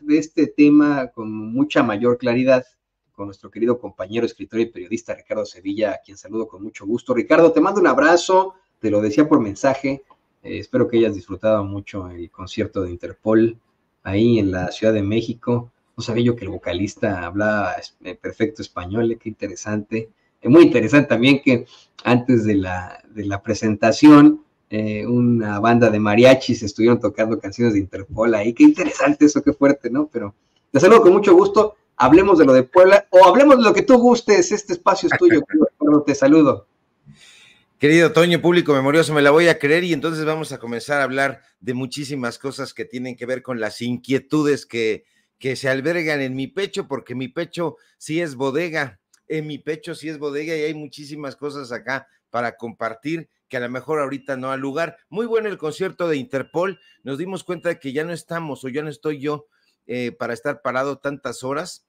de este tema con mucha mayor claridad con nuestro querido compañero, escritor y periodista Ricardo Sevilla, a quien saludo con mucho gusto. Ricardo, te mando un abrazo, te lo decía por mensaje, eh, espero que hayas disfrutado mucho el concierto de Interpol ahí en la Ciudad de México. No sabía yo que el vocalista hablaba eh, perfecto español, eh, qué interesante. Es muy interesante también que antes de la, de la presentación, eh, una banda de mariachis estuvieron tocando canciones de Interpol ahí. Qué interesante eso, qué fuerte, ¿no? Pero te saludo con mucho gusto. Hablemos de lo de Puebla o hablemos de lo que tú gustes. Este espacio es tuyo. te saludo. Querido Toño, público memorioso, me la voy a creer y entonces vamos a comenzar a hablar de muchísimas cosas que tienen que ver con las inquietudes que, que se albergan en mi pecho, porque mi pecho sí es bodega, en mi pecho sí es bodega y hay muchísimas cosas acá para compartir que a lo mejor ahorita no ha lugar. Muy bueno el concierto de Interpol, nos dimos cuenta de que ya no estamos o ya no estoy yo eh, para estar parado tantas horas.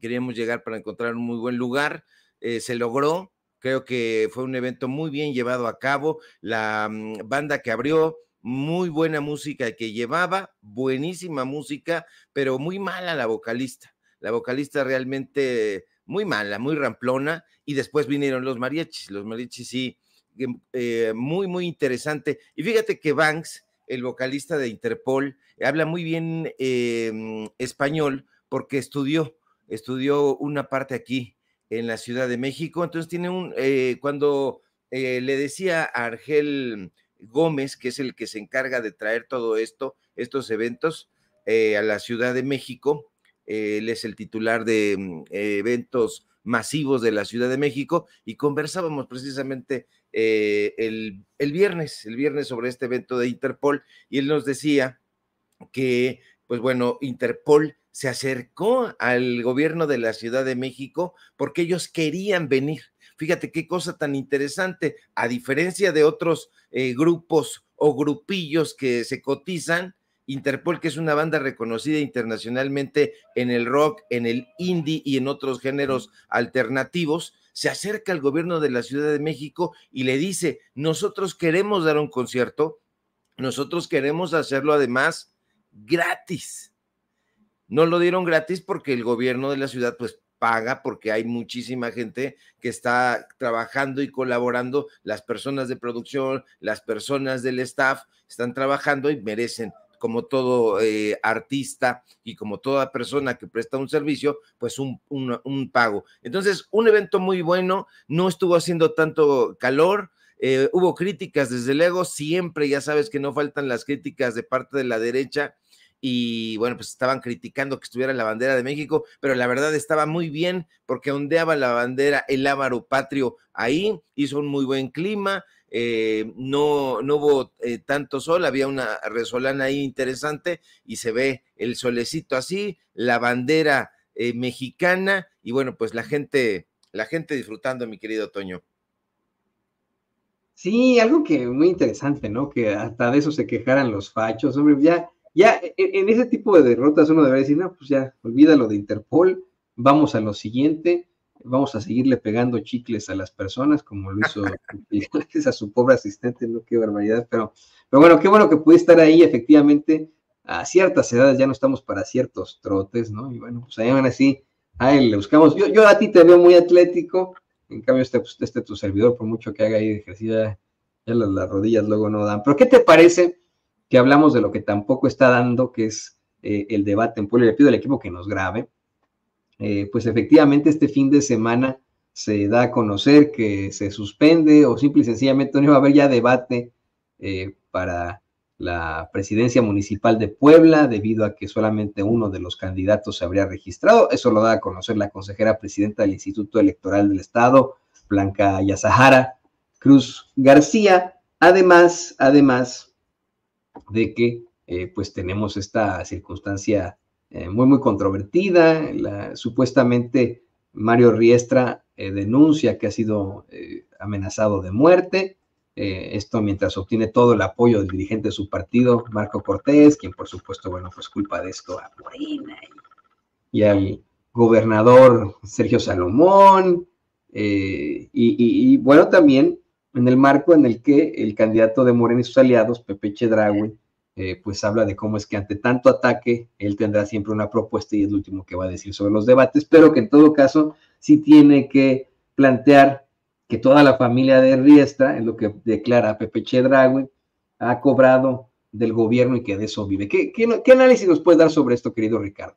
Queríamos llegar para encontrar un muy buen lugar, eh, se logró, creo que fue un evento muy bien llevado a cabo, la mm, banda que abrió, muy buena música que llevaba, buenísima música, pero muy mala la vocalista. La vocalista realmente muy mala, muy ramplona, y después vinieron los mariachis. Los mariachis sí Em, eh, muy, muy interesante. Y fíjate que Banks, el vocalista de Interpol, habla muy bien em, español porque estudió, estudió una parte aquí en la Ciudad de México. Entonces tiene un, eh, cuando eh, le decía a Argel Gómez, que es el que se encarga de traer todo esto, estos eventos a la Ciudad de México, él es el titular de mm, eventos masivos de la Ciudad de México y conversábamos precisamente eh, el, viernes, el viernes sobre este evento de Interpol, y él nos decía que, pues bueno, Interpol se acercó al gobierno de la Ciudad de México porque ellos querían venir. Fíjate qué cosa tan interesante, a diferencia de otros eh, grupos o grupillos que se cotizan, Interpol, que es una banda reconocida internacionalmente en el rock, en el indie y en otros géneros alternativos, se acerca al gobierno de la Ciudad de México y le dice, nosotros queremos dar un concierto, nosotros queremos hacerlo además gratis. No lo dieron gratis porque el gobierno de la ciudad pues paga porque hay muchísima gente que está trabajando y colaborando, las personas de producción, las personas del staff están trabajando y merecen como todo eh, artista y como toda persona que presta un servicio, pues un, pago. Entonces, un evento muy bueno, no estuvo haciendo tanto calor, eh, hubo críticas, desde luego, siempre, ya sabes que no faltan las críticas de parte de la derecha. Y bueno, pues estaban criticando que estuviera la bandera de México, pero la verdad estaba muy bien porque ondeaba la bandera, el ávaro patrio ahí, hizo un muy buen clima, eh, no, hubo eh, tanto sol, había una resolana ahí interesante y se ve el solecito así, la bandera eh, mexicana y bueno, pues la gente, la gente disfrutando, mi querido Toño. Sí, algo que muy interesante, ¿no? Que hasta de eso se quejaran los fachos, hombre, ya, ya e, en ese tipo de derrotas uno debería decir, no, pues ya, olvídalo de Interpol, vamos a lo siguiente vamos a seguirle pegando chicles a las personas, como lo hizo a su pobre asistente, ¿no? Qué barbaridad, pero, pero bueno, qué bueno que pude estar ahí, efectivamente, a ciertas edades ya no estamos para ciertos trotes, ¿no? Y bueno, pues ahí van así, a él le buscamos. Yo, a ti te veo muy atlético, en cambio este, pues, este tu servidor, por mucho que haga ahí de ejercicio, ya, las, rodillas luego no dan. Pero ¿qué te parece que hablamos de lo que tampoco está dando, que es eh, el debate en Puebla? Le pido al equipo que nos grabe eh, pues efectivamente este fin de semana se da a conocer que se suspende o simple y sencillamente no iba a haber ya debate eh, para la presidencia municipal de Puebla, debido a que solamente uno de los candidatos se habría registrado. Eso lo da a conocer la consejera presidenta del Instituto Electoral del Estado, Blanca Yazahara Cruz García. Además, además de que eh, pues tenemos esta circunstancia eh, muy, muy controvertida. supuestamente Mario Riestra eh, denuncia que ha sido eh, amenazado de muerte. esto mientras obtiene todo el apoyo del dirigente de su partido, Marco Cortés, quien por supuesto, bueno, pues culpa de esto a Morena y, al gobernador Sergio Salomón. Y, bueno, también en el marco en el que el candidato de Morena y sus aliados, Pepe Chedraui, eh, pues habla de cómo es que ante tanto ataque él tendrá siempre una propuesta y es lo último que va a decir sobre los debates, pero que en todo caso sí tiene que plantear que toda la familia de Riestra, en lo que declara Pepe Chedragui, ha cobrado del gobierno y que de eso vive. ¿Qué, qué, qué análisis nos puedes dar sobre esto, querido Ricardo?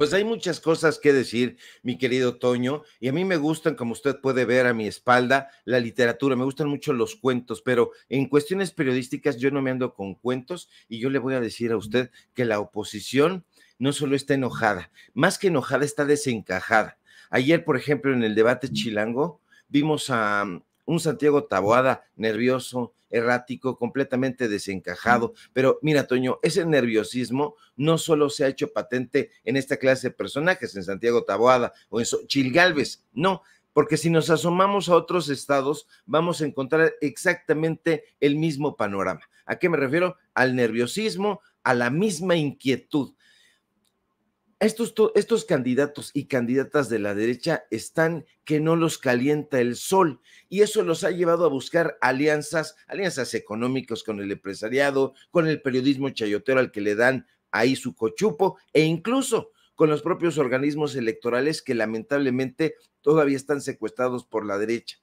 Pues hay muchas cosas que decir, mi querido Toño, y a mí me gustan, como usted puede ver a mi espalda, la literatura, me gustan mucho los cuentos, pero en cuestiones periodísticas yo no me ando con cuentos y yo le voy a decir a usted que la oposición no solo está enojada, más que enojada está desencajada. Ayer, por ejemplo, en el debate chilango, vimos a, un Santiago Taboada nervioso, errático, completamente desencajado. Pero mira, Toño, ese nerviosismo no solo se ha hecho patente en esta clase de personajes, en Santiago Taboada o en Chilgalves. no. Porque si nos asomamos a otros estados, vamos a encontrar exactamente el mismo panorama. ¿A qué me refiero? Al nerviosismo, a la misma inquietud, estos, estos candidatos y candidatas de la derecha están que no los calienta el sol y eso los ha llevado a buscar alianzas, alianzas económicas con el empresariado, con el periodismo chayotero al que le dan ahí su cochupo e incluso con los propios organismos electorales que lamentablemente todavía están secuestrados por la derecha.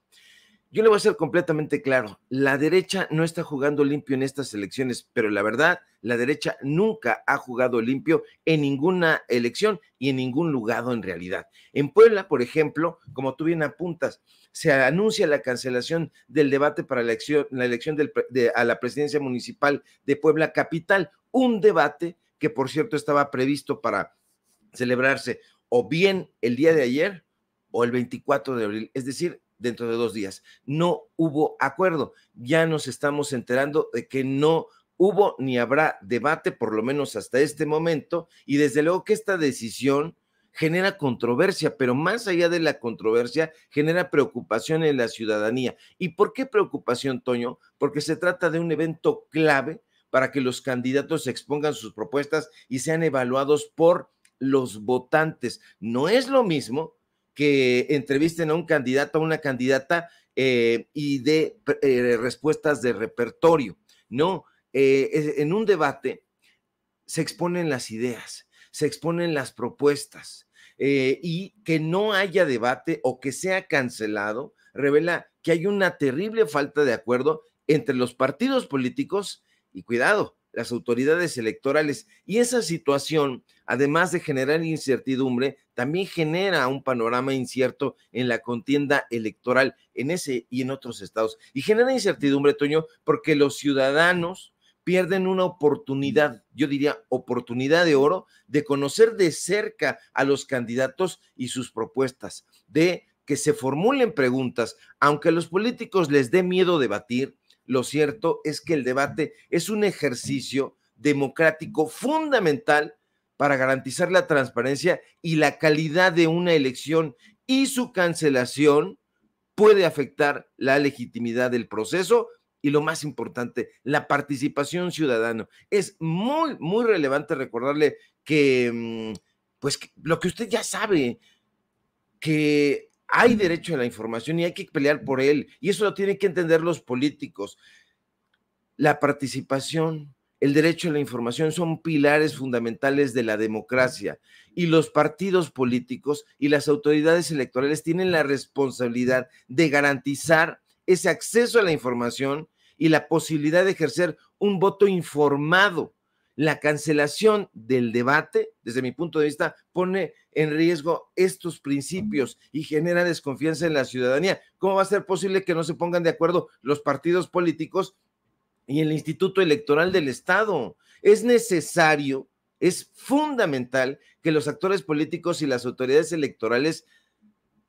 Yo le voy a ser completamente claro, la derecha no está jugando limpio en estas elecciones, pero la verdad, la derecha nunca ha jugado limpio en ninguna elección y en ningún lugar en realidad. En Puebla, por ejemplo, como tú bien apuntas, se anuncia la cancelación del debate para la elección, la elección de, a la presidencia municipal de Puebla Capital, un debate que, por cierto, estaba previsto para celebrarse o bien el día de ayer o el 24 de abril, es decir, dentro de dos días. No hubo acuerdo. Ya nos estamos enterando de que no hubo ni habrá debate, por lo menos hasta este momento, y desde luego que esta decisión genera controversia, pero más allá de la controversia, genera preocupación en la ciudadanía. ¿Y por qué preocupación, Toño? Porque se trata de un evento clave para que los candidatos expongan sus propuestas y sean evaluados por los votantes. No es lo mismo que entrevisten a un candidato, a una candidata eh, y de eh, respuestas de repertorio. No, eh, en un debate se exponen las ideas, se exponen las propuestas y que no haya debate o que sea cancelado revela que hay una terrible falta de acuerdo entre los partidos políticos y cuidado, las autoridades electorales. Y esa situación, además de generar incertidumbre, también genera un panorama incierto en la contienda electoral en ese y en otros estados. Y genera incertidumbre, Toño, porque los ciudadanos pierden una oportunidad, yo diría oportunidad de oro, de conocer de cerca a los candidatos y sus propuestas, de que se formulen preguntas, aunque a los políticos les dé miedo debatir, lo cierto es que el debate es un ejercicio democrático fundamental para garantizar la transparencia y la calidad de una elección y su cancelación puede afectar la legitimidad del proceso y lo más importante, la participación ciudadana. Es muy, muy relevante recordarle que, mm, pues, lo que usted ya sabe, que hay derecho a la información y hay que pelear por él. Y eso lo tienen que entender los políticos. La participación, el derecho a la información son pilares fundamentales de la democracia y los partidos políticos y las autoridades electorales tienen la responsabilidad de garantizar ese acceso a la información y la posibilidad de ejercer un voto informado. La cancelación del debate, desde mi punto de vista, pone en riesgo estos principios y genera desconfianza en la ciudadanía. ¿Cómo va a ser posible que no se pongan de acuerdo los partidos políticos y el Instituto Electoral del Estado? Es necesario, es fundamental que los actores políticos y las autoridades electorales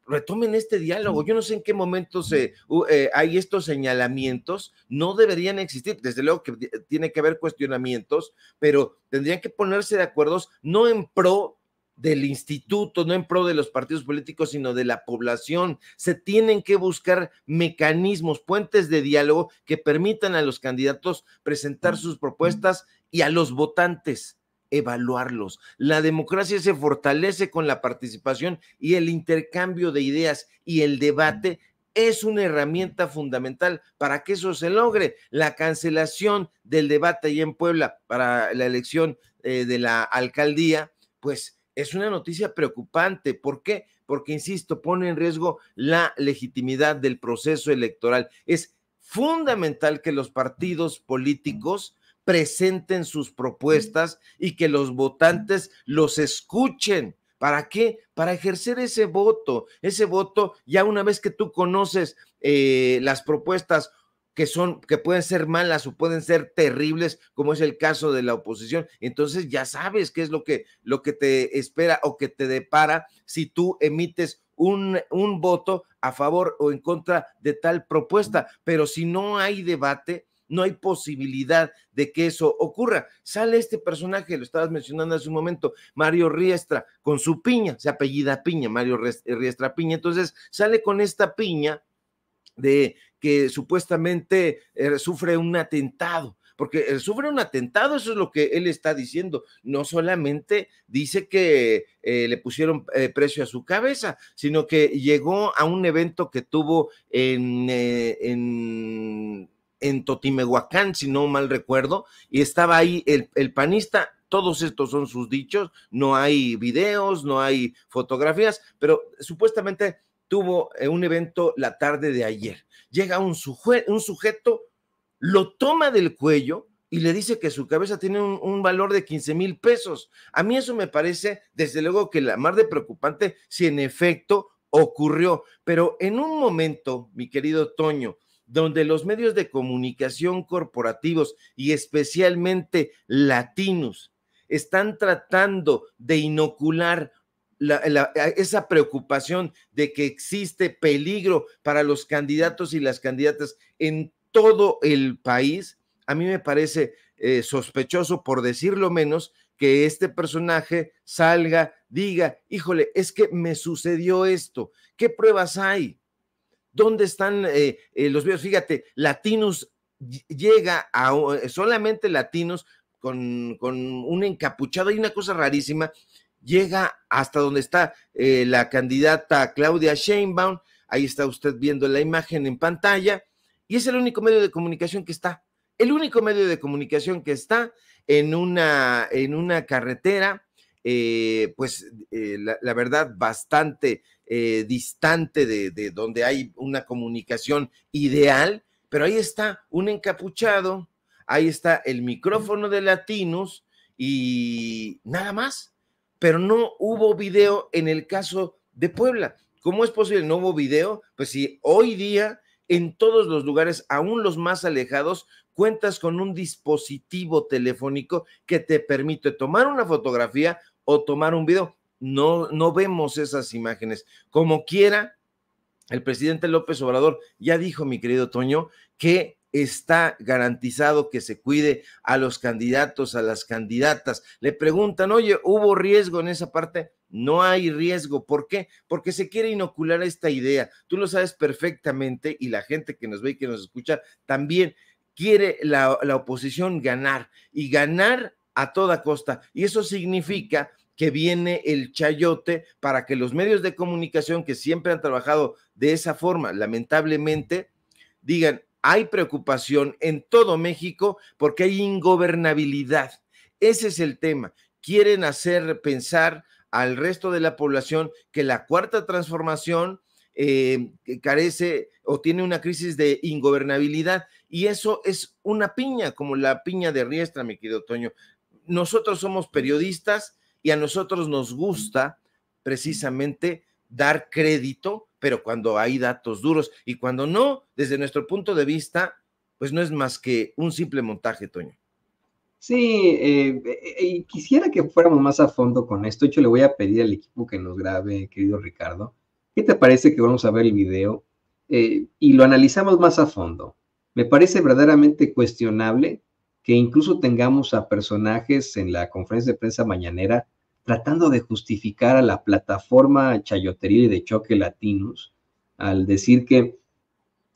retomen este diálogo. Yo no sé en qué momento eh, hay estos señalamientos, no deberían existir. Desde luego que tiene que haber cuestionamientos, pero tendrían que ponerse de acuerdos no en pro del instituto, no en pro de los partidos políticos, sino de la población. Se tienen que buscar mecanismos, puentes de diálogo que permitan a los candidatos presentar mm. sus propuestas y a los votantes evaluarlos. La democracia se fortalece con la participación y el intercambio de ideas y el debate es una herramienta fundamental para que eso se logre. La cancelación del debate ahí en Puebla para la elección eh, de la alcaldía, pues es una noticia preocupante. ¿Por qué? Porque, insisto, pone en riesgo la legitimidad del proceso electoral. Es fundamental que los partidos políticos presenten sus propuestas y que los votantes los escuchen. ¿Para qué? Para ejercer ese voto, ese voto ya una vez que tú conoces eh, las propuestas que son, que pueden ser malas o pueden ser terribles, como es el caso de la oposición, entonces ya sabes qué es lo que, lo que te espera o que te depara si tú emites un, un voto a favor o en contra de tal propuesta. Pero si no hay debate, no hay posibilidad de que eso ocurra. Sale este personaje, lo estabas mencionando hace un momento, Mario Riestra, con su piña, se apellida Piña, Mario Riestra Piña. Entonces sale con esta piña de que supuestamente eh, sufre un atentado, porque eh, sufre un atentado, eso es lo que él está diciendo. No solamente dice que eh, le pusieron precio a su cabeza, sino que llegó a un evento que tuvo en, en, en Totimehuacán, si no mal recuerdo, y estaba ahí el, el panista todos estos son sus dichos, no hay videos, no hay fotografías, pero supuestamente tuvo eh, un evento la tarde de ayer. Llega un, un sujeto, lo toma del cuello y le dice que su cabeza tiene un, un valor de 15 mil pesos. A mí eso me parece, desde luego, que la más de preocupante si en efecto ocurrió. Pero en un momento, mi querido Toño, donde los medios de comunicación corporativos y especialmente latinos están tratando de inocular la, esa preocupación de que existe peligro para los candidatos y las candidatas en todo el país, a mí me parece eh, sospechoso, por decirlo menos, que este personaje salga, diga, híjole, es que me sucedió esto, ¿qué pruebas hay? ¿Dónde están eh, eh, los videos? Fíjate, Latinos llega a solamente Latinos con, con un encapuchado, hay una cosa rarísima, llega hasta donde está eh, la candidata Claudia Sheinbaum. Ahí está usted viendo la imagen en pantalla. Y es el único medio de comunicación que está. El único medio de comunicación que está en una, en una carretera, eh, pues eh, la, verdad, bastante distante de, de donde hay una comunicación ideal. Pero ahí está un encapuchado, ahí está el micrófono de Latinos y nada más pero no hubo video en el caso de Puebla. ¿Cómo es posible no hubo video? Pues si hoy día en todos los lugares, aún los más alejados, cuentas con un dispositivo telefónico que te permite tomar una fotografía o tomar un video. No, no vemos esas imágenes. Como quiera, el presidente López Obrador ya dijo, mi querido Toño, que está garantizado que se cuide a los candidatos, a las candidatas. Le preguntan, oye, ¿hubo riesgo en esa parte? No hay riesgo. ¿Por qué? Porque se quiere inocular esta idea. Tú lo sabes perfectamente y la gente que nos ve y que nos escucha también quiere la, la oposición ganar y ganar a toda costa. Y eso significa que viene el chayote para que los medios de comunicación que siempre han trabajado de esa forma, lamentablemente, digan, hay preocupación en todo México porque hay ingobernabilidad. Ese es el tema. Quieren hacer pensar al resto de la población que la cuarta transformación em, carece o tiene una crisis de ingobernabilidad. Y eso es una piña, como la piña de Riestra, mi querido Toño. Nosotros somos periodistas y a nosotros nos gusta precisamente dar crédito pero cuando hay datos duros y cuando no, desde nuestro punto de vista, pues no es más que un simple montaje, Toño. Sí, eh, eh, quisiera que fuéramos más a fondo con esto. De hecho, le voy a pedir al equipo que nos grabe, querido Ricardo. ¿Qué te parece que vamos a ver el video eh, y lo analizamos más a fondo? Me parece verdaderamente cuestionable que incluso tengamos a personajes en la conferencia de prensa mañanera tratando de justificar a la plataforma chayotería y de choque latinos al decir que,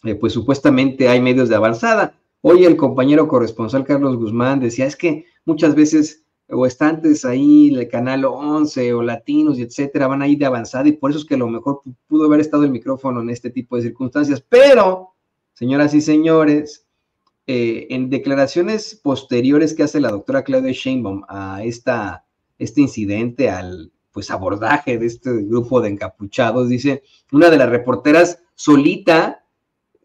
eh, pues supuestamente hay medios de avanzada. Hoy el compañero corresponsal Carlos Guzmán decía, es que muchas veces o estantes ahí, el canal 11 o latinos y etcétera, van ahí de avanzada y por eso es que a lo mejor pudo haber estado el micrófono en este tipo de circunstancias. Pero, señoras y señores, eh, en declaraciones posteriores que hace la doctora Claudia Sheinbaum a esta este incidente, al pues abordaje de este grupo de encapuchados, dice, una de las reporteras solita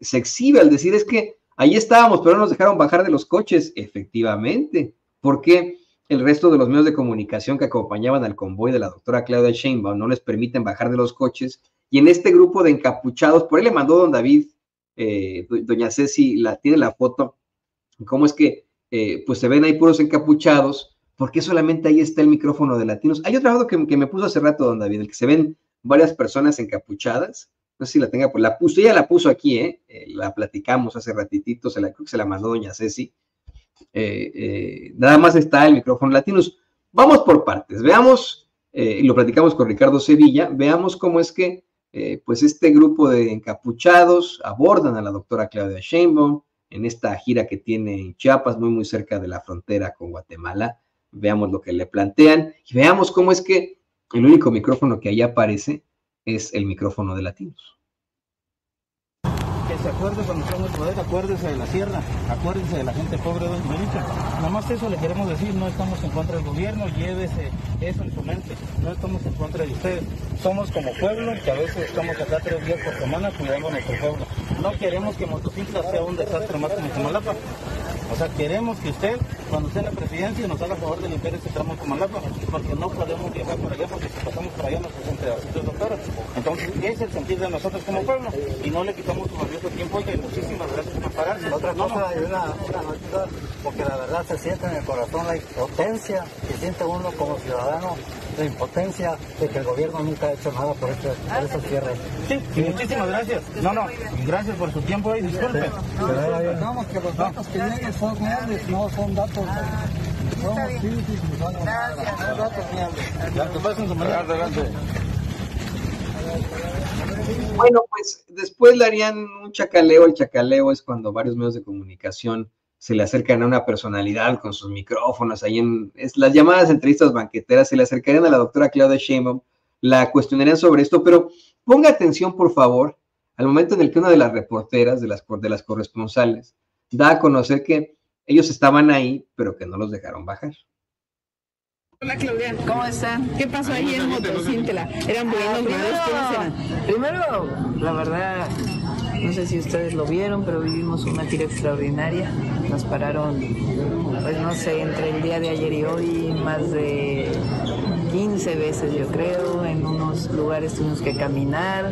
se exhibe al decir es que ahí estábamos, pero no nos dejaron bajar de los coches, efectivamente, porque el resto de los medios de comunicación que acompañaban al convoy de la doctora Claudia Sheinbaum no les permiten bajar de los coches, y en este grupo de encapuchados, por ahí le mandó don David, eh, doña Ceci, la, tiene la foto, cómo es que eh, pues se ven ahí puros encapuchados, qué solamente ahí está el micrófono de latinos. Hay otro lado que, me puso hace rato, don David, el que se ven varias personas encapuchadas. No sé si la tenga, pues la puso, ella la puso aquí, ¿eh? eh la platicamos hace ratitito, se la, creo que se la mandó doña Ceci. Eh, eh, nada más está el micrófono latinos. Vamos por partes, veamos, y lo platicamos con Ricardo Sevilla, veamos cómo es que pues este grupo de encapuchados abordan a la doctora Claudia Sheinbaum en esta gira que tiene en Chiapas, muy muy cerca de la frontera con Guatemala veamos lo que le plantean y veamos cómo es que el único micrófono que ahí aparece es el micrófono de Latinos. Que se acuerde cuando estamos poder, acuérdense de la sierra, acuérdense de la gente pobre de América. Nada más eso le queremos decir, no estamos en contra del gobierno, llévese eso en su mente, no estamos en contra de ustedes. Somos como pueblo, que a veces estamos acá tres días por semana cuidando nuestro pueblo. No queremos que motocicleta sea un desastre más como Chimalapa. O sea, queremos que usted, cuando esté en la presidencia, nos haga favor de limpiar este tramo de Comalapa, porque no podemos viajar por allá, porque si pasamos por allá nos hacen pedacitos de Entonces, ese es el sentido de nosotros como pueblo, y no le quitamos su valioso tiempo, y muchísimas gracias por pararse. Otra cosa, es una, una porque la verdad se siente en el corazón la impotencia que siente uno como ciudadano, la impotencia de que el gobierno nunca ha hecho nada por, este, por esos cierres. Sí, muchísimas gracias. No, no, gracias por su tiempo y disculpe son no son datos. Son ya Adelante, Bueno, pues después le harían un chacaleo. El chacaleo es cuando varios medios de comunicación se le acercan a una personalidad con sus micrófonos. Ahí en las llamadas entrevistas banqueteras se le acercarían a la doctora Claudia Sheinbaum, la cuestionarían sobre esto, pero ponga atención, por favor, al momento en el que una de las reporteras, de las, de las corresponsales, da a conocer que ellos estaban ahí, pero que no los dejaron bajar. Hola Claudia, ¿cómo están? ¿Qué pasó ahí en Motocintela? ¿Eran ah, buenos primero, primero, la verdad, no sé si ustedes lo vieron, pero vivimos una tira extraordinaria. Nos pararon, pues no sé, entre el día de ayer y hoy, más de 15 veces yo creo, en unos lugares tuvimos que caminar,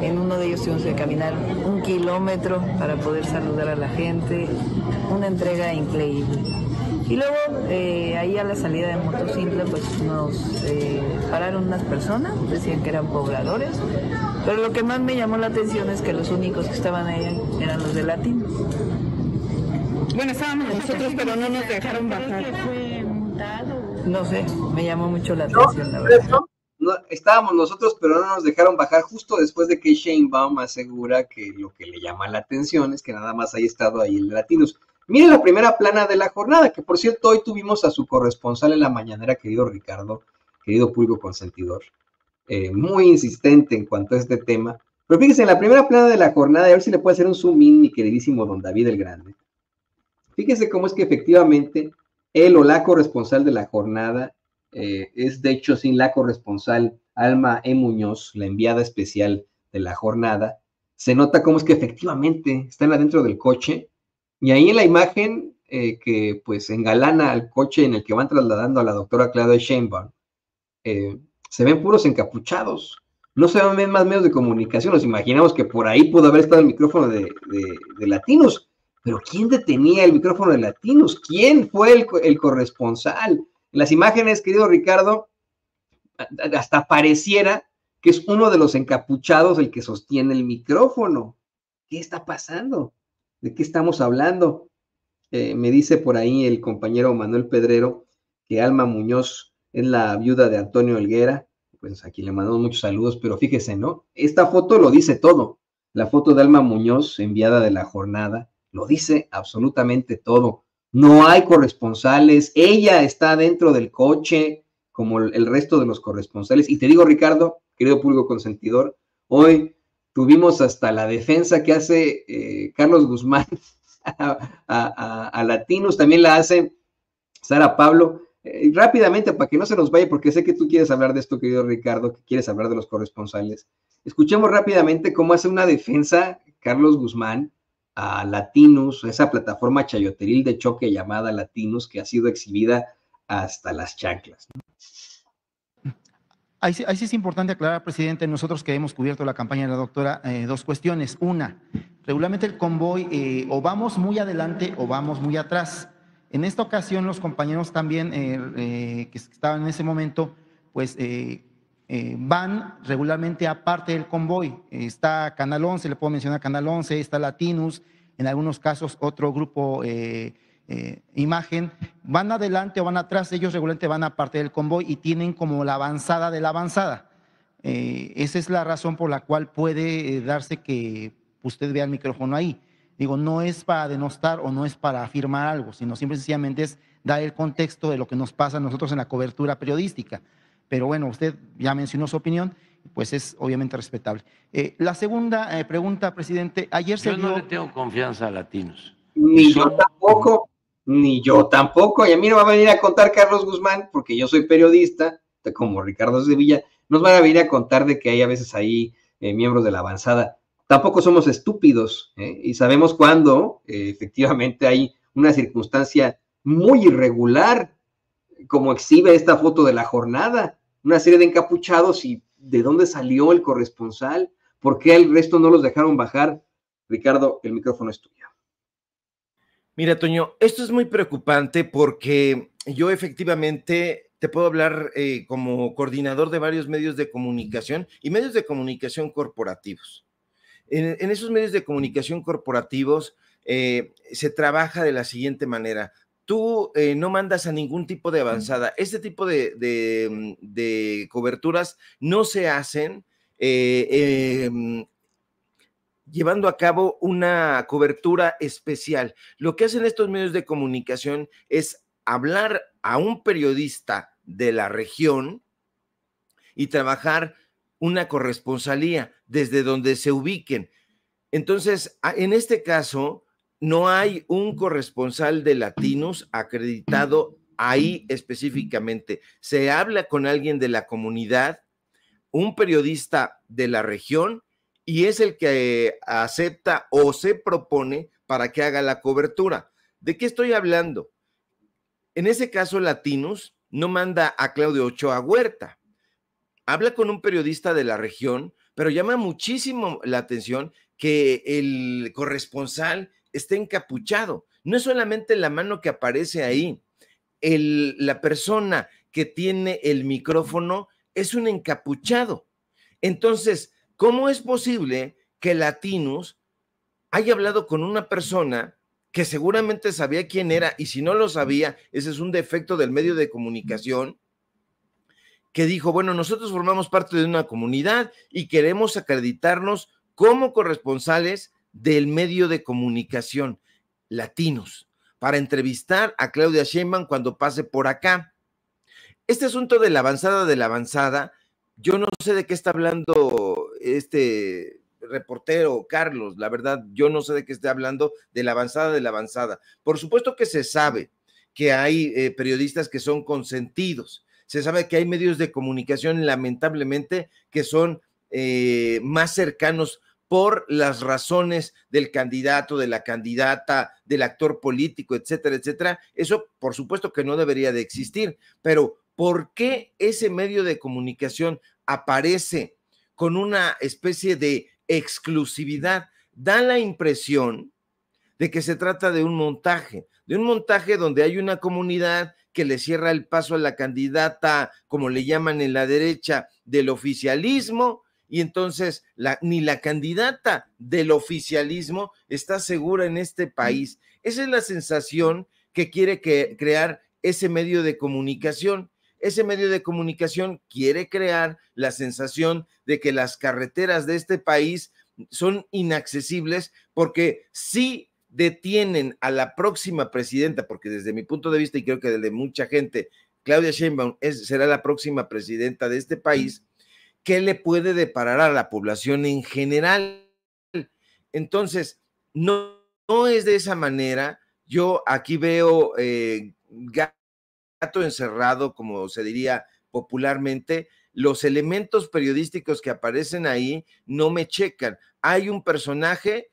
en uno de ellos tuvimos que caminar un kilómetro para poder saludar a la gente, una entrega increíble. Y luego eh, ahí a la salida de Motosimple, pues nos eh, pararon unas personas, decían que eran pobladores, pero lo que más me llamó la atención es que los únicos que estaban ahí eran los de latinos. Bueno, estábamos nosotros, pero no nos dejaron bajar. fue no sé, me llamó mucho la atención, la verdad. estábamos nosotros, pero no nos dejaron bajar justo después de que Shane Baum asegura que lo que le llama la atención es que nada más haya estado ahí el Latinos. Miren la primera plana de la jornada, que por cierto hoy tuvimos a su corresponsal en la mañanera, querido Ricardo, querido público consentidor, eh, muy insistente en cuanto a este tema. Pero fíjense, en la primera plana de la jornada, a ver si le puede hacer un zoom in, mi queridísimo don David el Grande. Fíjese cómo es que efectivamente el o la corresponsal de la jornada eh, es de hecho sin la corresponsal Alma E. Muñoz, la enviada especial de la jornada, se nota cómo es que efectivamente están adentro del coche y ahí en la imagen eh, que pues engalana al coche en el que van trasladando a la doctora Claudia Sheinbaum, eh, se ven puros encapuchados, no se ven más medios de comunicación, nos imaginamos que por ahí pudo haber estado el micrófono de, de latinos, pero ¿quién detenía el micrófono de Latinos? ¿Quién fue el, el corresponsal? Las imágenes, querido Ricardo, hasta pareciera que es uno de los encapuchados el que sostiene el micrófono. ¿Qué está pasando? ¿De qué estamos hablando? Eh, me dice por ahí el compañero Manuel Pedrero que Alma Muñoz es la viuda de Antonio Elguera. Pues aquí le mandamos muchos saludos, pero fíjese, ¿no? Esta foto lo dice todo. La foto de Alma Muñoz enviada de la jornada lo dice absolutamente todo. No hay corresponsales. Ella está dentro del coche como el resto de los corresponsales. Y te digo, Ricardo, querido público consentidor, hoy tuvimos hasta la defensa que hace eh, Carlos Guzmán a, Latinos, también la hace Sara Pablo. Eh, rápidamente, para que no se nos vaya, porque sé que tú quieres hablar de esto, querido Ricardo, que quieres hablar de los corresponsales. Escuchemos rápidamente cómo hace una defensa Carlos Guzmán a Latinus, esa plataforma chayoteril de choque llamada latinos, que ha sido exhibida hasta las chanclas. Ahí, sí es importante aclarar, presidente, nosotros que hemos cubierto la campaña de la doctora, eh, dos cuestiones. Una, regularmente el convoy eh, o vamos muy adelante o vamos muy atrás. En esta ocasión los compañeros también eh, que estaban en ese momento, pues eh, van regularmente aparte del convoy. está Canal 11, le puedo mencionar Canal 11, está Latinus, en algunos casos otro grupo eh, eh, imagen, van adelante o van atrás, ellos regularmente van a parte del convoy y tienen como la avanzada de la avanzada. esa es la razón por la cual puede darse que usted vea el micrófono ahí. Digo, no es para denostar o no es para afirmar algo, sino simplemente es dar el contexto de lo que nos pasa a nosotros en la cobertura periodística. Pero bueno, usted ya mencionó su opinión, pues es obviamente respetable. Eh, la segunda eh, pregunta, presidente, ayer yo no le tengo confianza a latinos. Ni yo tampoco, ni yo tampoco. Y a mí no va a venir a contar Carlos Guzmán, porque yo soy periodista, como Ricardo Sevilla, nos van a venir a contar de que hay a veces ahí eh, miembros de la avanzada. Tampoco somos estúpidos y sabemos cuándo efectivamente hay una circunstancia muy irregular, como exhibe esta foto de la jornada una serie de encapuchados y de dónde salió el corresponsal, por qué el resto no los dejaron bajar. Ricardo, el micrófono es tuyo. Mira, Toño, esto es muy preocupante porque yo efectivamente te puedo hablar eh, como coordinador de varios medios de comunicación y medios de comunicación corporativos. En, esos medios de comunicación corporativos eh, se trabaja de la siguiente manera tú eh, no mandas a ningún tipo de avanzada. Este tipo mm, de, coberturas no se hacen eh, eh, mm, llevando a cabo una cobertura especial. Lo que hacen estos medios de comunicación es hablar a un periodista de la región y trabajar una corresponsalía desde donde se ubiquen. Entonces, en este caso, no hay un corresponsal de latinos acreditado ahí específicamente. Se habla con alguien de la comunidad, un periodista de la región, y es el que acepta o se propone para que haga la cobertura. ¿De qué estoy hablando? En ese caso, Latinos no manda a Claudio Ochoa Huerta. Habla con un periodista de la región, pero llama muchísimo la atención que el corresponsal está encapuchado. No es solamente la mano que aparece ahí. El, la persona que tiene el micrófono es un encapuchado. Entonces, ¿cómo es posible que Latinus haya hablado con una persona que seguramente sabía quién era y si no lo sabía, ese es un defecto del medio de comunicación? que dijo, bueno, nosotros formamos parte de una comunidad y queremos acreditarnos como corresponsales del medio de comunicación latinos para entrevistar a Claudia Sheinbaum cuando pase por acá. Este asunto de la avanzada de la avanzada, yo no sé de qué está hablando este reportero Carlos, la verdad, yo no sé de qué está hablando de la avanzada de la avanzada. Por supuesto que se sabe que hay eh, periodistas que son consentidos, se sabe que hay medios de comunicación lamentablemente que son eh, más cercanos por las razones del candidato, de la candidata, del actor político, etcétera, etcétera. Eso, por supuesto que no debería de existir, pero ¿por qué ese medio de comunicación aparece con una especie de exclusividad? Da la impresión de que se trata de un montaje, de un montaje donde hay una comunidad que le cierra el paso a la candidata, como le llaman en la derecha, del oficialismo, y entonces la, ni la candidata del oficialismo está segura en este país. Esa es la sensación que quiere que, crear ese medio de comunicación. Ese medio de comunicación quiere crear la sensación de que las carreteras de este país son inaccesibles porque si detienen a la próxima presidenta, porque desde mi punto de vista y creo que desde mucha gente, Claudia Sheinbaum será la próxima presidenta de este país qué le puede deparar a la población en general. Entonces, no, es de esa manera. Yo aquí veo eh, gato encerrado, como se diría popularmente. Los elementos periodísticos que aparecen ahí no me checan. Hay un personaje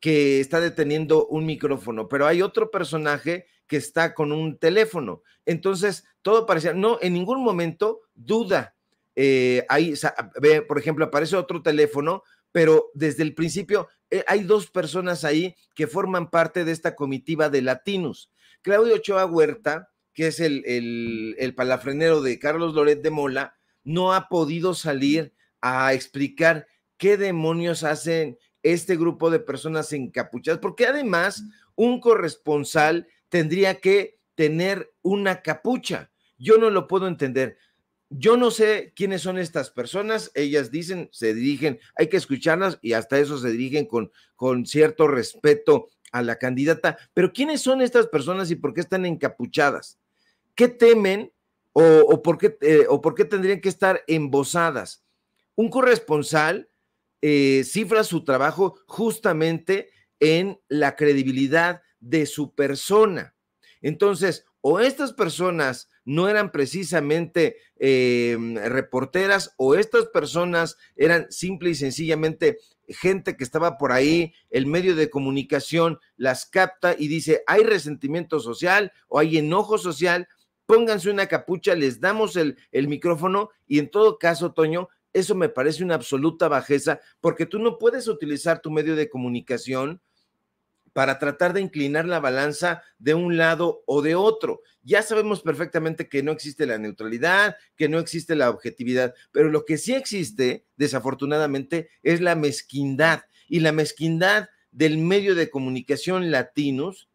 que está deteniendo un micrófono, pero hay otro personaje que está con un teléfono. Entonces, todo parecía, no, en ningún momento duda eh, ahí, ve, por ejemplo, aparece otro teléfono, pero desde el principio eh, hay dos personas ahí que forman parte de esta comitiva de latinos. Claudio Ochoa Huerta, que es el, el palafrenero de Carlos Loret de Mola, no ha podido salir a explicar qué demonios hacen este grupo de personas encapuchadas, porque además un corresponsal tendría que tener una capucha. Yo no lo puedo entender. Yo no sé quiénes son estas personas, ellas dicen, se dirigen, hay que escucharlas y hasta eso se dirigen con, con cierto respeto a la candidata, pero ¿quiénes son estas personas y por qué están encapuchadas? ¿Qué temen o, por, qué, eh, o por qué tendrían que estar embosadas? Un corresponsal eh, cifra su trabajo justamente en la credibilidad de su persona. Entonces, o estas personas no eran precisamente eh, reporteras o estas personas eran simple y sencillamente gente que estaba por ahí, el medio de comunicación las capta y dice, hay resentimiento social o hay enojo social, pónganse una capucha, les damos el, el micrófono y en todo caso, Toño, eso me parece una absoluta bajeza porque tú no puedes utilizar tu medio de comunicación para tratar de inclinar la balanza de un lado o de otro. Ya sabemos perfectamente que no existe la neutralidad, que no existe la objetividad, pero lo que sí existe, desafortunadamente, es la mezquindad y la mezquindad del medio de comunicación latinos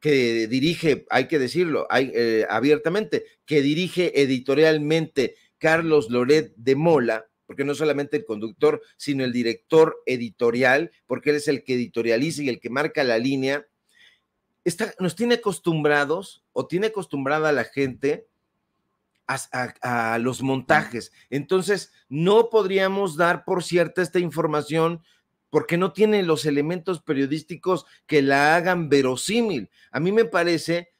que dirige, hay que decirlo eh, abiertamente, que dirige editorialmente Carlos Loret de Mola, porque no solamente el conductor, sino el director editorial, porque él es el que editorializa y el que marca la línea, nos tiene acostumbrados o tiene acostumbrada la gente a, los montajes. Entonces, no podríamos dar por cierta esta información porque no tiene los elementos periodísticos que la hagan verosímil. A mí me parece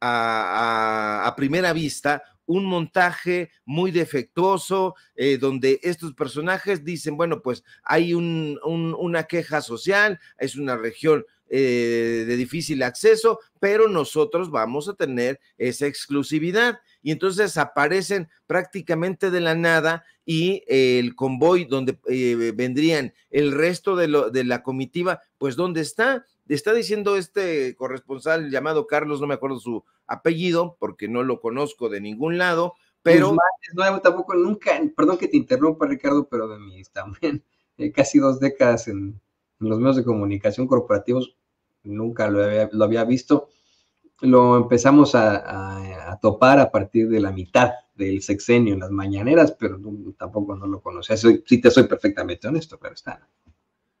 a, primera vista un montaje muy defectuoso, eh, donde estos personajes dicen, bueno, pues hay un, una queja social, es una región eh, de difícil acceso, pero nosotros vamos a tener esa exclusividad. Y entonces aparecen prácticamente de la nada y el convoy donde eh, vendrían el resto de, lo, de la comitiva, pues ¿dónde está? Está diciendo este corresponsal llamado Carlos, no me acuerdo su apellido, porque no lo conozco de ningún lado, pero... no, tampoco nunca, perdón que te interrumpa Ricardo, pero de mí también, eh, casi dos décadas en, los medios de comunicación corporativos, nunca lo había, visto. Lo empezamos a, topar a partir de la mitad del sexenio en las mañaneras, pero tampoco no lo conocía. sí te soy perfectamente honesto, pero está.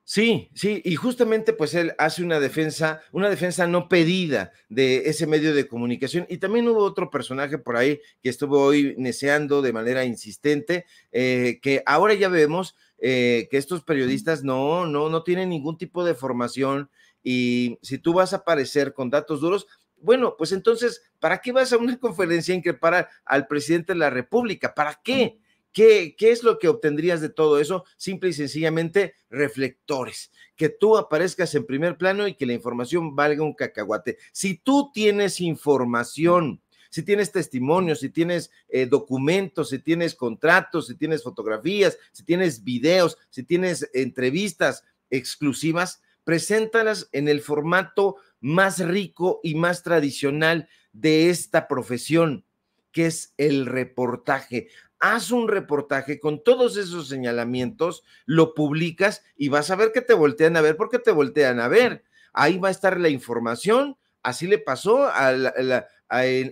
Sí, sí, y justamente pues él hace una defensa, una defensa no pedida de ese medio de comunicación. Y también hubo otro personaje por ahí que estuvo hoy neceando de manera insistente, eh, que ahora ya vemos eh, que estos periodistas no, no, no tienen ningún tipo de formación. Y si tú vas a aparecer con datos duros, bueno, pues entonces, ¿para qué vas a una conferencia en que para al presidente de la República? ¿Para qué? ¿Qué, es lo que obtendrías de todo eso? Simple y sencillamente reflectores, que tú aparezcas en primer plano y que la información valga un cacahuate. Si tú tienes información, si tienes testimonios, si tienes eh, documentos, si tienes contratos, si tienes fotografías, si tienes videos, si tienes entrevistas exclusivas, preséntalas en el formato más rico y más tradicional de esta profesión, que es el reportaje haz un reportaje con todos esos señalamientos, lo publicas y vas a ver que te voltean a ver porque te voltean a ver. Ahí va a estar la información. Así le pasó al,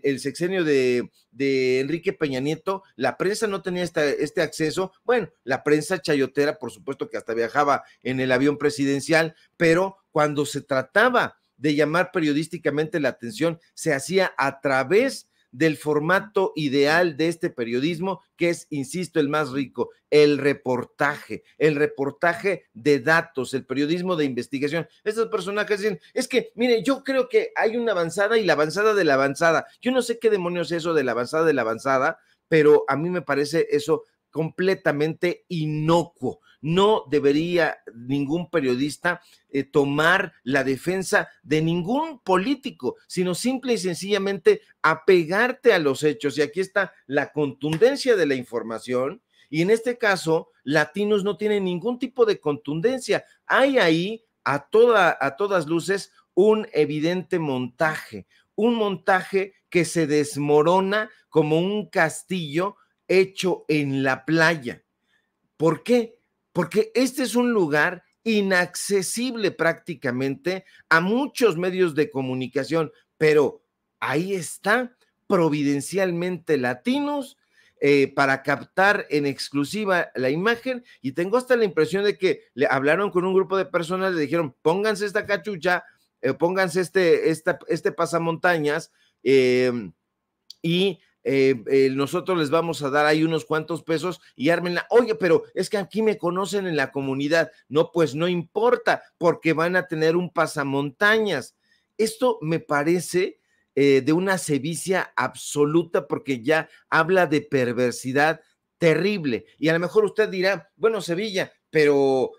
el sexenio de, de, Enrique Peña Nieto. La prensa no tenía este acceso. Bueno, la prensa chayotera, por supuesto que hasta viajaba en el avión presidencial, pero cuando se trataba de llamar periodísticamente la atención, se hacía a través de del formato ideal de este periodismo, que es, insisto, el más rico, el reportaje, el reportaje de datos, el periodismo de investigación. Estos personajes dicen, es que, mire, yo creo que hay una avanzada y la avanzada de la avanzada. Yo no sé qué demonios es eso de la avanzada de la avanzada, pero a mí me parece eso completamente inocuo no debería ningún periodista eh, tomar la defensa de ningún político, sino simple y sencillamente apegarte a los hechos. Y aquí está la contundencia de la información. Y en este caso, Latinos no tienen ningún tipo de contundencia. Hay ahí a, a todas luces un evidente montaje, un montaje que se desmorona como un castillo hecho en la playa. ¿Por qué? porque este es un lugar inaccesible prácticamente a muchos medios de comunicación, pero ahí está, providencialmente latinos, eh, para captar en exclusiva la imagen y tengo hasta la impresión de que le hablaron con un grupo de personas, le dijeron, pónganse esta cachucha, eh, pónganse este, este pasamontañas em, y eh, eh, nosotros les vamos a dar ahí unos cuantos pesos y ármenla. Oye, pero es que aquí me conocen en la comunidad. No, pues no importa, porque van a tener un pasamontañas. Esto me parece eh, de una sevicia absoluta, porque ya habla de perversidad terrible. Y a lo mejor usted dirá, bueno, Sevilla, pero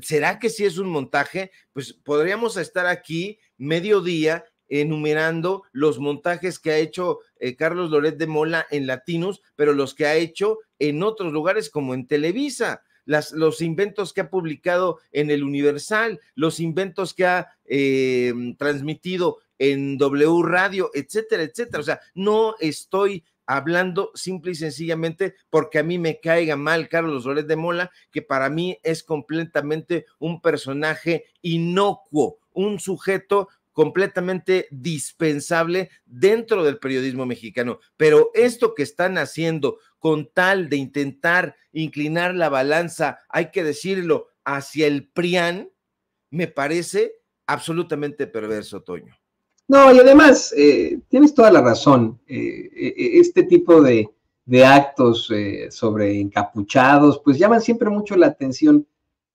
¿será que si es un montaje? Pues podríamos estar aquí mediodía enumerando los montajes que ha hecho eh, Carlos Loret de Mola en Latinos, pero los que ha hecho en otros lugares como en Televisa. los inventos que ha publicado en el Universal, los inventos que ha eh, transmitido en W Radio, etcétera, etcétera. O sea, no estoy hablando simple y sencillamente porque a mí me caiga mal Carlos Loret de Mola, que para mí es completamente un personaje inocuo, un sujeto completamente dispensable dentro del periodismo mexicano. Pero esto que están haciendo con tal de intentar inclinar la balanza, hay que decirlo, hacia el PRIAN, me parece absolutamente perverso, Toño. No, y además, eh, tienes toda la razón. Eh, eh, este tipo de, actos sobre encapuchados, pues llaman siempre mucho la atención,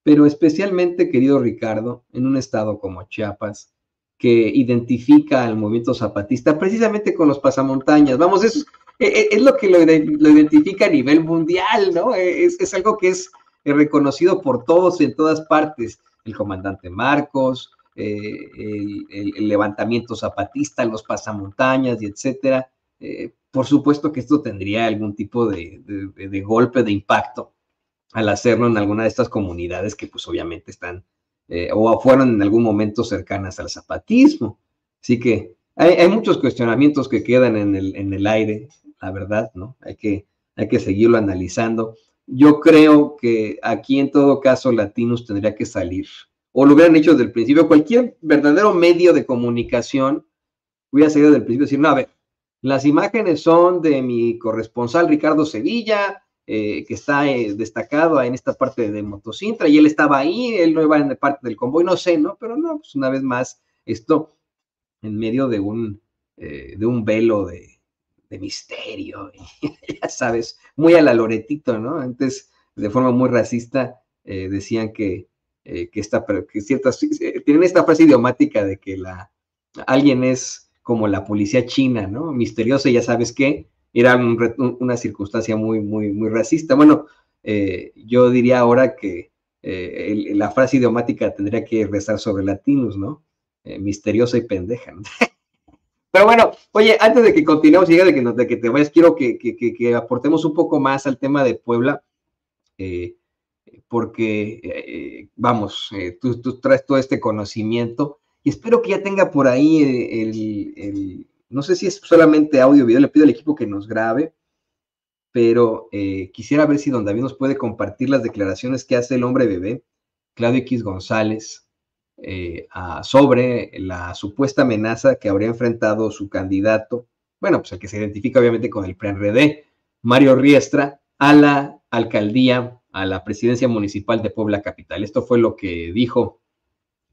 pero especialmente, querido Ricardo, en un estado como Chiapas, que identifica al movimiento zapatista precisamente con los pasamontañas. Vamos, e, e, es, lo que lo, identifica a nivel mundial, ¿no? E, es, algo que es eh, reconocido por todos en todas partes. El comandante Marcos, eh, el, levantamiento zapatista, los pasamontañas y etcétera. Eh, por supuesto que esto tendría algún tipo de golpe de impacto al hacerlo en alguna de estas comunidades que pues obviamente están eh, o fueron en algún momento cercanas al zapatismo. Así que hay, muchos cuestionamientos que quedan en el, aire, la verdad, ¿no? Hay que, hay que seguirlo analizando. Yo creo que aquí en todo caso Latinos tendría que salir, o lo hubieran hecho desde el principio, cualquier verdadero medio de comunicación hubiera salido desde el principio y decir, no, a ver, las imágenes son de mi corresponsal Ricardo Sevilla, eh, que está eh, destacado en esta parte de Motocintra, y él estaba ahí, él no iba en parte del convoy, no sé, ¿no? Pero no, pues una vez más, esto en medio de un, eh, de un velo de, misterio, ya sabes, muy a la Loretito, ¿no? Antes, de forma muy racista, decían que, que, esta, que ciertas, tienen esta frase idiomática de que la, alguien es como la policía china, ¿no? Misteriosa, ya sabes qué, era una circunstancia muy, muy, muy racista. Bueno, eh, yo diría ahora que eh, la frase idiomática tendría que rezar sobre latinos, ¿no? Eh, misteriosa y pendeja. ¿no? Pero bueno, oye, antes de que continuemos y de que, de que te vayas, quiero que, aportemos un poco más al tema de Puebla, porque, vamos, tú, traes todo este conocimiento y espero que ya tenga por ahí el no sé si es solamente audio o video, le pido al equipo que nos grabe, pero eh, quisiera ver si don David nos puede compartir las declaraciones que hace el hombre bebé, Claudio X González, eh, sobre la supuesta amenaza que habría enfrentado su candidato, bueno, pues el que se identifica obviamente con el PRD, Mario Riestra, a la alcaldía, a la presidencia municipal de Puebla Capital. Esto fue lo que dijo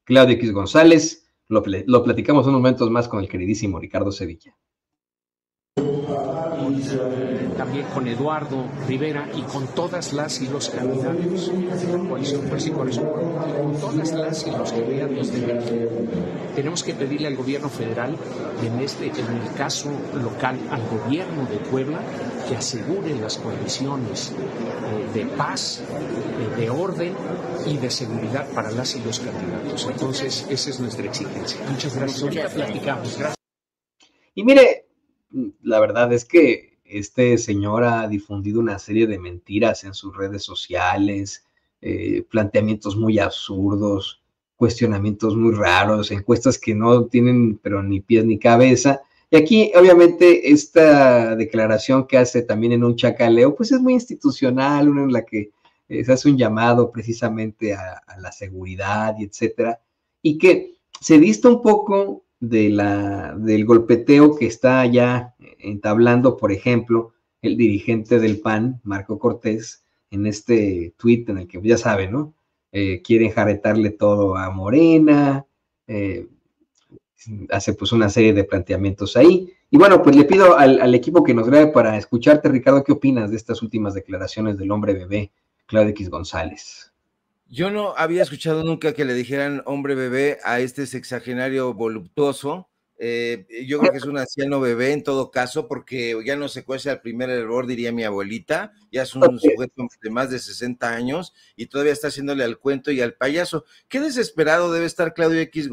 Claudio X González lo, platicamos unos momentos más con el queridísimo Ricardo Sevilla también con Eduardo Rivera y con todas las y los candidatos las y los Tenemos que pedirle al gobierno federal, en este, en el caso local, al gobierno de Puebla, que aseguren las condiciones eh, de paz, eh, de orden y de seguridad para las y los candidatos. Entonces, esa es nuestra exigencia. Muchas gracias. Ahorita platicamos. Gracias. Y mire, la verdad es que este señor ha difundido una serie de mentiras en sus redes sociales, eh, planteamientos muy absurdos, cuestionamientos muy raros, encuestas que no tienen pero ni pies ni cabeza. Y aquí, obviamente, esta declaración que hace también en un chacaleo, pues es muy institucional, una en la que eh, se hace un llamado precisamente a, la seguridad y etcétera, y que se dista un poco de la, del golpeteo que está ya entablando, por ejemplo, el dirigente del PAN, Marco Cortés, en este tuit en el que pues, ya sabe, ¿no? Eh, quiere quieren jaretarle todo a Morena, eh, hace ah, pues una serie de planteamientos ahí. Y bueno, pues le pido al, equipo que nos grabe para escucharte, Ricardo, ¿qué opinas de estas últimas declaraciones del hombre bebé, Claudio X González? Yo no había escuchado nunca que le dijeran hombre bebé a este sexagenario voluptuoso. Eh, yo creo que es un anciano bebé en todo caso, porque ya no se cuece el primer error, diría mi abuelita, ya es un sujeto de más de 60 años y todavía está haciéndole al cuento y al payaso. Qué desesperado debe estar Claudio X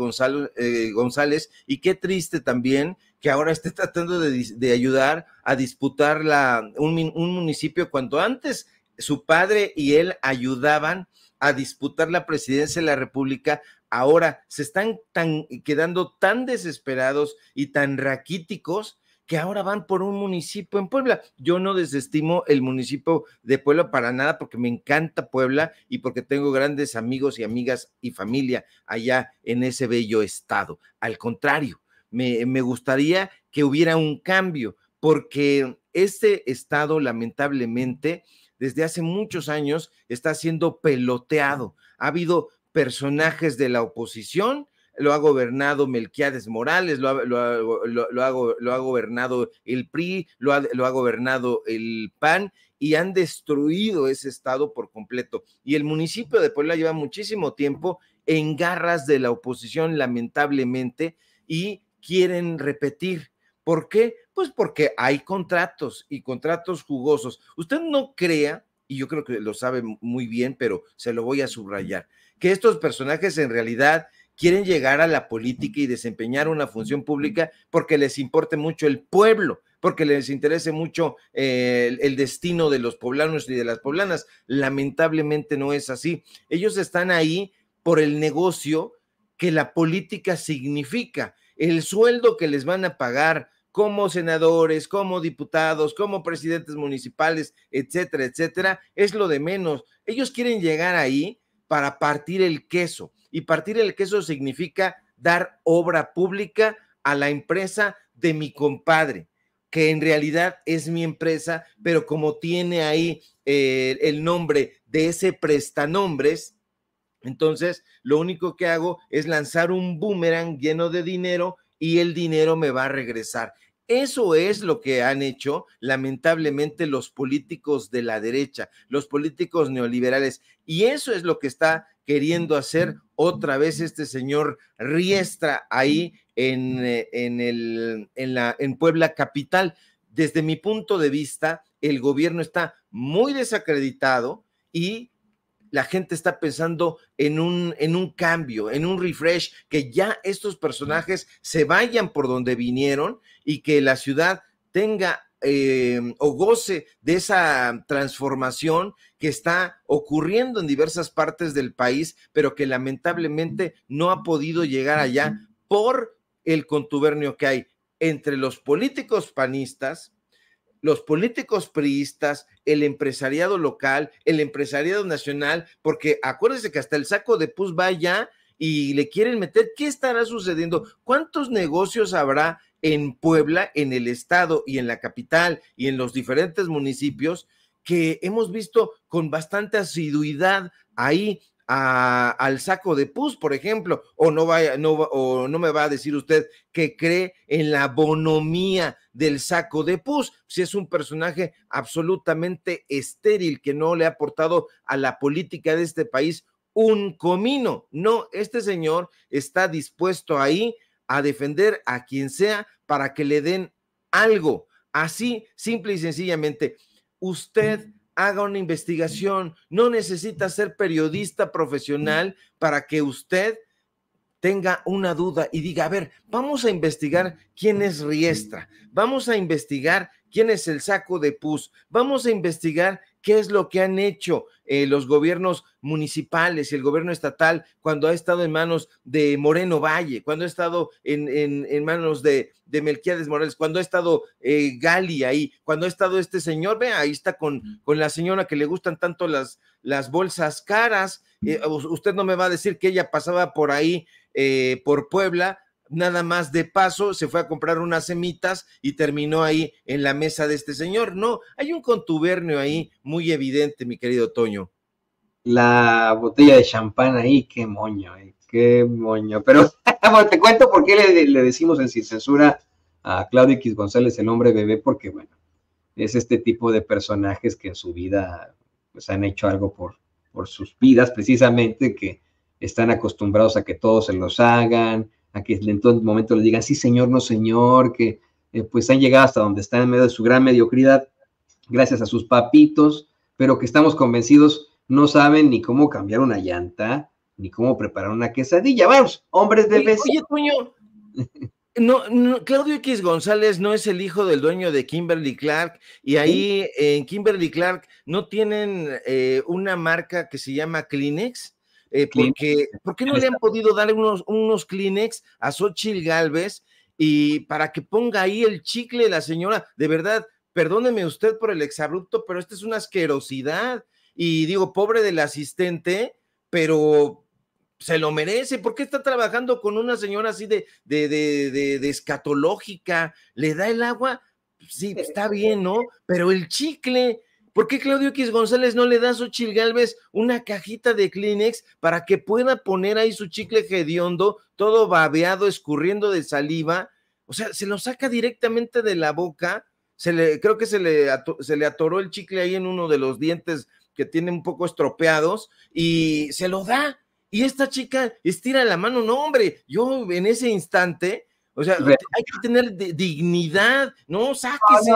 eh, González y qué triste también que ahora esté tratando de, ayudar a disputar la, un, un municipio cuando antes su padre y él ayudaban a disputar la presidencia de la República ahora se están eh, quedando tan desesperados y tan raquíticos que ahora van por un municipio en Puebla. Yo no desestimo el municipio de Puebla para nada porque me encanta Puebla y porque tengo grandes amigos y amigas y familia allá en ese bello estado. Al contrario, me, me gustaría que hubiera un cambio porque este estado lamentablemente desde hace muchos años está siendo peloteado. Ha habido personajes de la oposición. Lo ha gobernado Melquiades Morales, lo ha, lo gobernado el PRI, lo ha, lo ha gobernado el PAN y han destruido ese estado por completo. Y el municipio de Puebla lleva muchísimo tiempo en garras de la oposición, lamentablemente, y quieren repetir. ¿Por qué? Pues porque hay contratos y contratos jugosos. Usted no crea, y yo creo que lo sabe muy bien, pero se lo voy a subrayar que estos personajes en realidad quieren llegar a la política y desempeñar una función pública porque les importe mucho el pueblo, porque les interese mucho eh, el, destino de los poblanos y de las poblanas. Lamentablemente no es así. Ellos están ahí por el negocio que la política significa, el sueldo que les van a pagar como senadores, como diputados, como presidentes municipales, etcétera, etcétera, es lo de menos. Ellos quieren llegar ahí para partir el queso. Y partir el queso significa dar obra pública a la empresa de mi compadre, que en realidad es mi empresa, pero como tiene ahí eh, el nombre de ese prestanombres, entonces lo único que hago es lanzar un boomerang lleno de dinero y el dinero me va a regresar. Eso es lo que han hecho, lamentablemente, los políticos de la derecha, los políticos neoliberales. Y eso es lo que está queriendo hacer otra vez este señor Riestra ahí en, eh, en, el, en, la, en Puebla Capital. Desde mi punto de vista, el gobierno está muy desacreditado y la gente está pensando en un, en un cambio, en un refresh, que ya estos personajes se vayan por donde vinieron y que la ciudad tenga em, o goce de esa transformación que está ocurriendo en diversas partes del país, pero que lamentablemente no ha podido llegar allá por el contubernio que hay entre los políticos panistas, los políticos priistas, el empresariado local, el empresariado nacional, porque acuérdense que hasta el saco de pus va y le quieren meter, ¿qué estará sucediendo? ¿Cuántos negocios habrá en Puebla, en el estado y en la capital y en los diferentes municipios que hemos visto con bastante asiduidad ahí al saco de pus, por ejemplo, o no, vaya, no, o no me va a decir usted que cree en la bonomía del saco de pus. Si es un personaje absolutamente estéril que no le ha aportado a la política de este país un comino. No, este señor está dispuesto ahí a defender a quien sea para que le den algo. Así, simple y sencillamente, usted haga una investigación. No necesita ser periodista profesional para que usted tenga una duda y diga, a ver, vamos a investigar quién es Riestra, vamos a investigar quién es el saco de pus, vamos a investigar ¿Qué es lo que han hecho eh, los gobiernos municipales y el gobierno estatal cuando ha estado en manos de Moreno Valle, cuando ha estado en, manos de, Melquiades Morales, cuando ha estado eh, Gali ahí, cuando ha estado este señor, ve, ahí está con, con la señora que le gustan tanto las, las bolsas caras. Eh, usted no me va a decir que ella pasaba por ahí, por Puebla, nada más de paso, se fue a comprar unas semitas y terminó ahí en la mesa de este señor. No, hay un contubernio ahí muy evidente, mi querido Toño. La botella de champán ahí, qué moño, eh, qué moño. Pero te cuento por qué le, decimos en Sin Censura a Claudio X González el hombre bebé, porque bueno, es este tipo de personajes que en su vida pues han hecho algo por, por sus vidas, precisamente que están acostumbrados a que todos se los hagan, a que en todo momento le digan, sí, señor, no, señor, que eh, pues han llegado hasta donde están en medio de su gran mediocridad, gracias a sus papitos, pero que estamos convencidos no saben ni cómo cambiar una llanta, ni cómo preparar una quesadilla. Vamos, hombres de vez. Oye, tuño, no, Claudio X González no es el hijo del dueño de Kimberly Clark, y ahí en Kimberly Clark no tienen eh, una marca que se llama Kleenex. Eh, porque ¿por qué no le han podido dar unos, unos Kleenex a Xochitl Galvez y para que ponga ahí el chicle la señora? De verdad, perdóneme usted por el exabrupto, pero esta es una asquerosidad. Y digo, pobre del asistente, pero se lo merece. ¿Por qué está trabajando con una señora así de, de, de escatológica? ¿Le da el agua? Sí, está bien, ¿no? Pero el chicle, ¿Por qué Claudio X González no le da a Xochil Gálvez una cajita de Kleenex para que pueda poner ahí su chicle hediondo, todo babeado, escurriendo de saliva? O sea, se lo saca directamente de la boca. Se le, creo que se le, se le atoró el chicle ahí en uno de los dientes que tiene un poco estropeados y se lo da. Y esta chica estira la mano, no, hombre, yo en ese instante, o sea, hay que tener dignidad, no, sáquese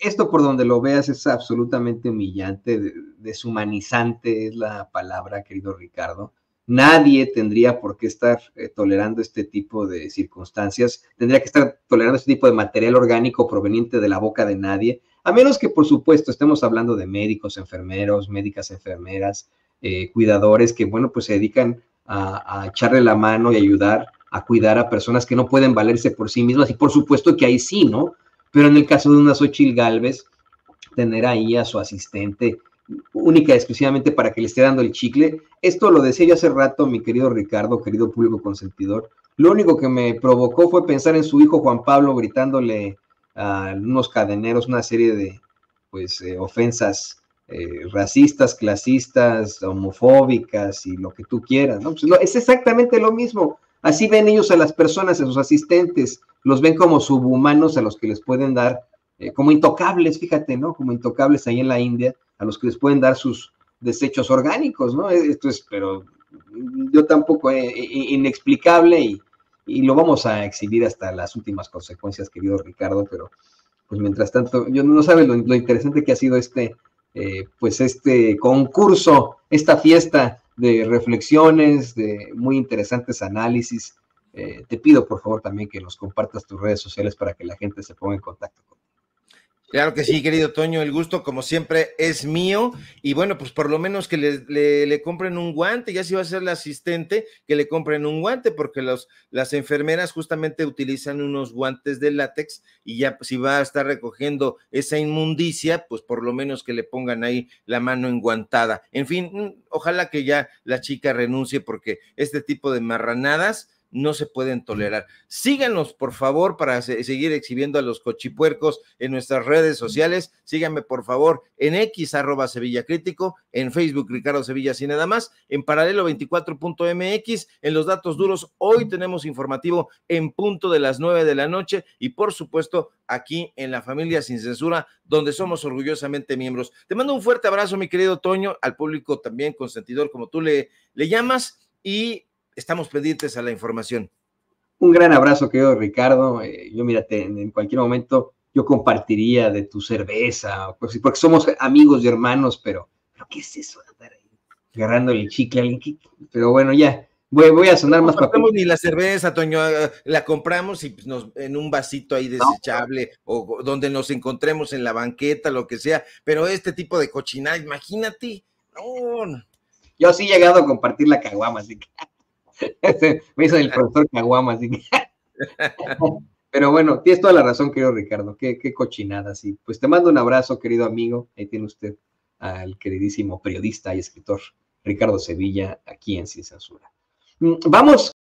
esto por donde lo veas es absolutamente humillante, deshumanizante es la palabra, querido Ricardo. Nadie tendría por qué estar eh, tolerando este tipo de circunstancias, tendría que estar tolerando este tipo de material orgánico proveniente de la boca de nadie, a menos que, por supuesto, estemos hablando de médicos, enfermeros, médicas, enfermeras, eh, cuidadores que, bueno, pues se dedican a, a echarle la mano y ayudar a cuidar a personas que no pueden valerse por sí mismas. Y por supuesto que ahí sí, ¿no? Pero en el caso de una Sochil Galvez, tener ahí a su asistente única y exclusivamente para que le esté dando el chicle. Esto lo decía yo hace rato, mi querido Ricardo, querido público consentidor. Lo único que me provocó fue pensar en su hijo Juan Pablo gritándole a unos cadeneros una serie de pues eh, ofensas eh, racistas, clasistas, homofóbicas y lo que tú quieras. no, pues, es exactamente lo mismo. Así ven ellos a las personas, a sus asistentes, los ven como subhumanos a los que les pueden dar, eh, como intocables, fíjate, ¿no? Como intocables ahí en la India, a los que les pueden dar sus desechos orgánicos, ¿no? Eh, esto es, pero yo tampoco, eh, inexplicable y, lo vamos a exhibir hasta las últimas consecuencias, querido Ricardo, pero pues mientras tanto, yo no sabe lo interesante que ha sido este, eh, pues este concurso, esta fiesta de reflexiones, de muy interesantes análisis. Eh, te pido por favor también que los compartas tus redes sociales para que la gente se ponga en contacto con Claro que sí, querido Toño, el gusto como siempre es mío y bueno, pues por lo menos que le, le, compren un guante, ya si va a ser la asistente, que le compren un guante porque los, las enfermeras justamente utilizan unos guantes de látex y ya si va a estar recogiendo esa inmundicia, pues por lo menos que le pongan ahí la mano enguantada. En fin, mm, ojalá que ya la chica renuncie porque este tipo de marranadas no se pueden tolerar. Síganos, por favor, para seguir exhibiendo a los cochipuercos en nuestras redes sociales. Síganme, por favor, en X, arroba Sevilla Crítico, en Facebook, Ricardo Sevilla, sin nada más, en paralelo 24.mx, en los datos duros. Hoy tenemos informativo en punto de las nueve de la noche y, por supuesto, aquí en la familia sin censura, donde somos orgullosamente miembros. Te mando un fuerte abrazo, mi querido Toño, al público también consentidor, como tú le, le llamas. Y estamos pendientes a la información. Un gran abrazo, querido Ricardo. Eh, yo, mírate, en cualquier momento yo compartiría de tu cerveza, pues, porque somos amigos y hermanos, pero, pero ¿qué es eso agarrando el chicle a Pero bueno, ya, voy, a sonar más papel. No ni la cerveza, Toño, eh, la compramos y pues, nos, en un vasito ahí desechable o donde nos encontremos en la banqueta, lo que sea, pero este tipo de cochinada, imagínate, no. Yo sí he llegado a compartir la caguama, así que... Me hizo el profesor Caguama, así Pero bueno, tienes toda la razón, querido Ricardo. Qué, cochinada, sí. Pues te mando un abrazo, querido amigo. Ahí tiene usted al queridísimo periodista y escritor Ricardo Sevilla, aquí en Sin Censura. Mm, vamos